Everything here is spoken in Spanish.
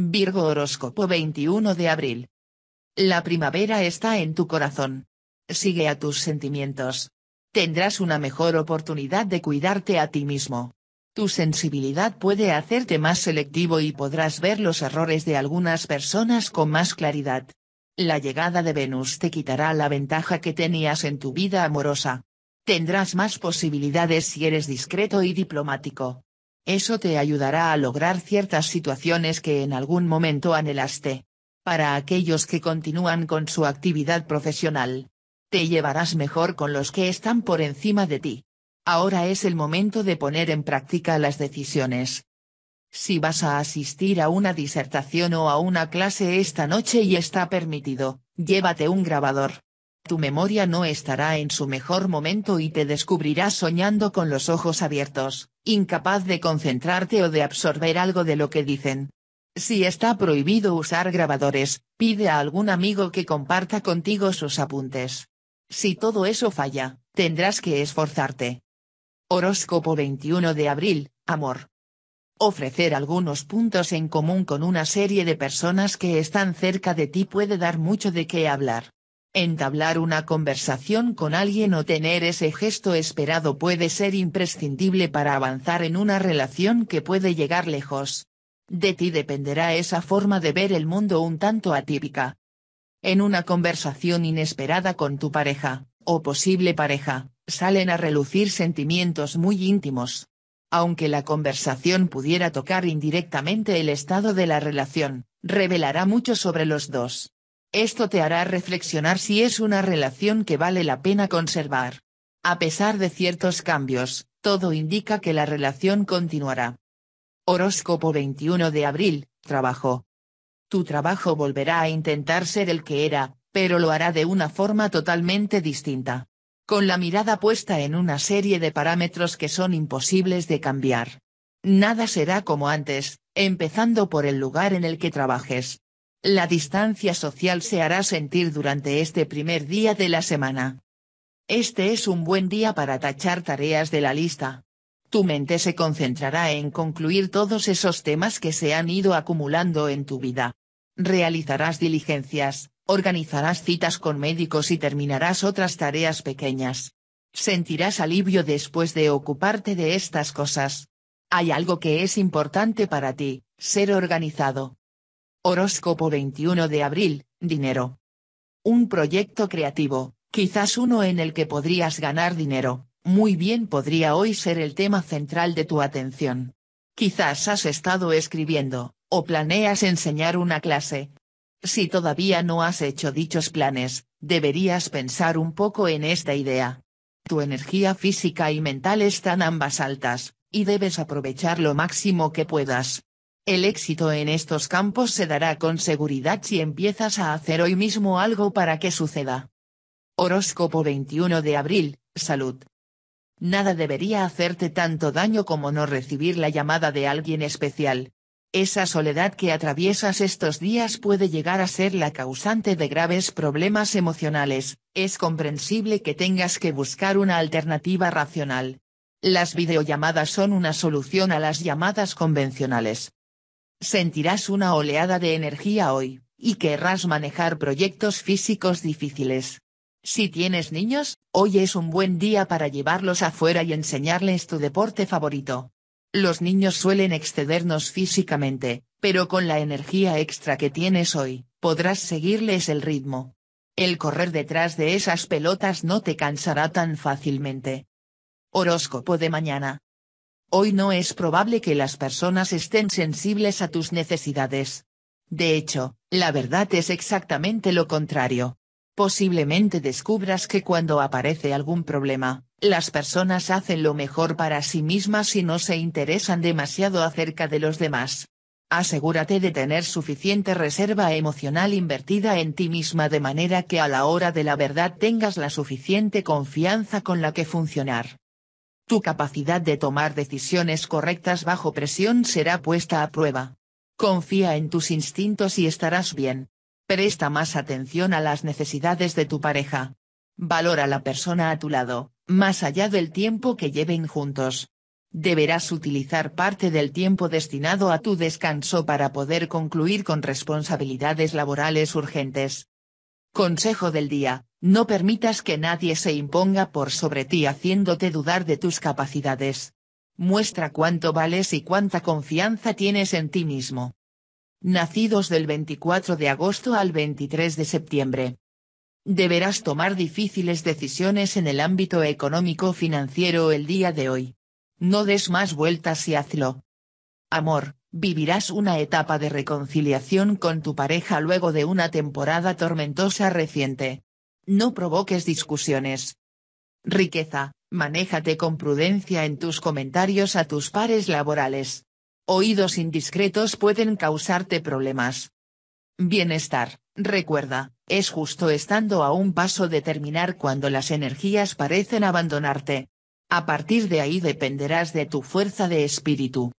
Virgo Horóscopo 21 de abril. La primavera está en tu corazón. Sigue a tus sentimientos. Tendrás una mejor oportunidad de cuidarte a ti mismo. Tu sensibilidad puede hacerte más selectivo y podrás ver los errores de algunas personas con más claridad. La llegada de Venus te quitará la ventaja que tenías en tu vida amorosa. Tendrás más posibilidades si eres discreto y diplomático. Eso te ayudará a lograr ciertas situaciones que en algún momento anhelaste. Para aquellos que continúan con su actividad profesional. Te llevarás mejor con los que están por encima de ti. Ahora es el momento de poner en práctica las decisiones. Si vas a asistir a una disertación o a una clase esta noche y está permitido, llévate un grabador. Tu memoria no estará en su mejor momento y te descubrirás soñando con los ojos abiertos, incapaz de concentrarte o de absorber algo de lo que dicen. Si está prohibido usar grabadores, pide a algún amigo que comparta contigo sus apuntes. Si todo eso falla, tendrás que esforzarte. Horóscopo 21 de abril, amor. Ofrecer algunos puntos en común con una serie de personas que están cerca de ti puede dar mucho de qué hablar. Entablar una conversación con alguien o tener ese gesto esperado puede ser imprescindible para avanzar en una relación que puede llegar lejos. De ti dependerá esa forma de ver el mundo un tanto atípica. En una conversación inesperada con tu pareja, o posible pareja, salen a relucir sentimientos muy íntimos. Aunque la conversación pudiera tocar indirectamente el estado de la relación, revelará mucho sobre los dos. Esto te hará reflexionar si es una relación que vale la pena conservar. A pesar de ciertos cambios, todo indica que la relación continuará. Horóscopo 21 de abril, trabajo. Tu trabajo volverá a intentar ser el que era, pero lo hará de una forma totalmente distinta. Con la mirada puesta en una serie de parámetros que son imposibles de cambiar. Nada será como antes, empezando por el lugar en el que trabajes la distancia social se hará sentir durante este primer día de la semana. Este es un buen día para tachar tareas de la lista. Tu mente se concentrará en concluir todos esos temas que se han ido acumulando en tu vida. Realizarás diligencias, organizarás citas con médicos y terminarás otras tareas pequeñas. Sentirás alivio después de ocuparte de estas cosas. Hay algo que es importante para ti, ser organizado. Horóscopo 21 de abril, dinero. Un proyecto creativo, quizás uno en el que podrías ganar dinero, muy bien podría hoy ser el tema central de tu atención. Quizás has estado escribiendo, o planeas enseñar una clase. Si todavía no has hecho dichos planes, deberías pensar un poco en esta idea. Tu energía física y mental están ambas altas, y debes aprovechar lo máximo que puedas. El éxito en estos campos se dará con seguridad si empiezas a hacer hoy mismo algo para que suceda. Horóscopo 21 de abril, salud. Nada debería hacerte tanto daño como no recibir la llamada de alguien especial. Esa soledad que atraviesas estos días puede llegar a ser la causante de graves problemas emocionales, es comprensible que tengas que buscar una alternativa racional. Las videollamadas son una solución a las llamadas convencionales. Sentirás una oleada de energía hoy, y querrás manejar proyectos físicos difíciles. Si tienes niños, hoy es un buen día para llevarlos afuera y enseñarles tu deporte favorito. Los niños suelen excedernos físicamente, pero con la energía extra que tienes hoy, podrás seguirles el ritmo. El correr detrás de esas pelotas no te cansará tan fácilmente. Horóscopo de mañana. Hoy no es probable que las personas estén sensibles a tus necesidades. De hecho, la verdad es exactamente lo contrario. Posiblemente descubras que cuando aparece algún problema, las personas hacen lo mejor para sí mismas y no se interesan demasiado acerca de los demás. Asegúrate de tener suficiente reserva emocional invertida en ti misma de manera que a la hora de la verdad tengas la suficiente confianza con la que funcionar tu capacidad de tomar decisiones correctas bajo presión será puesta a prueba. Confía en tus instintos y estarás bien. Presta más atención a las necesidades de tu pareja. Valora a la persona a tu lado, más allá del tiempo que lleven juntos. Deberás utilizar parte del tiempo destinado a tu descanso para poder concluir con responsabilidades laborales urgentes. Consejo del día, no permitas que nadie se imponga por sobre ti haciéndote dudar de tus capacidades. Muestra cuánto vales y cuánta confianza tienes en ti mismo. Nacidos del 24 de agosto al 23 de septiembre. Deberás tomar difíciles decisiones en el ámbito económico-financiero el día de hoy. No des más vueltas y hazlo. Amor, vivirás una etapa de reconciliación con tu pareja luego de una temporada tormentosa reciente. No provoques discusiones. Riqueza, manéjate con prudencia en tus comentarios a tus pares laborales. Oídos indiscretos pueden causarte problemas. Bienestar, recuerda, es justo estando a un paso de terminar cuando las energías parecen abandonarte. A partir de ahí dependerás de tu fuerza de espíritu.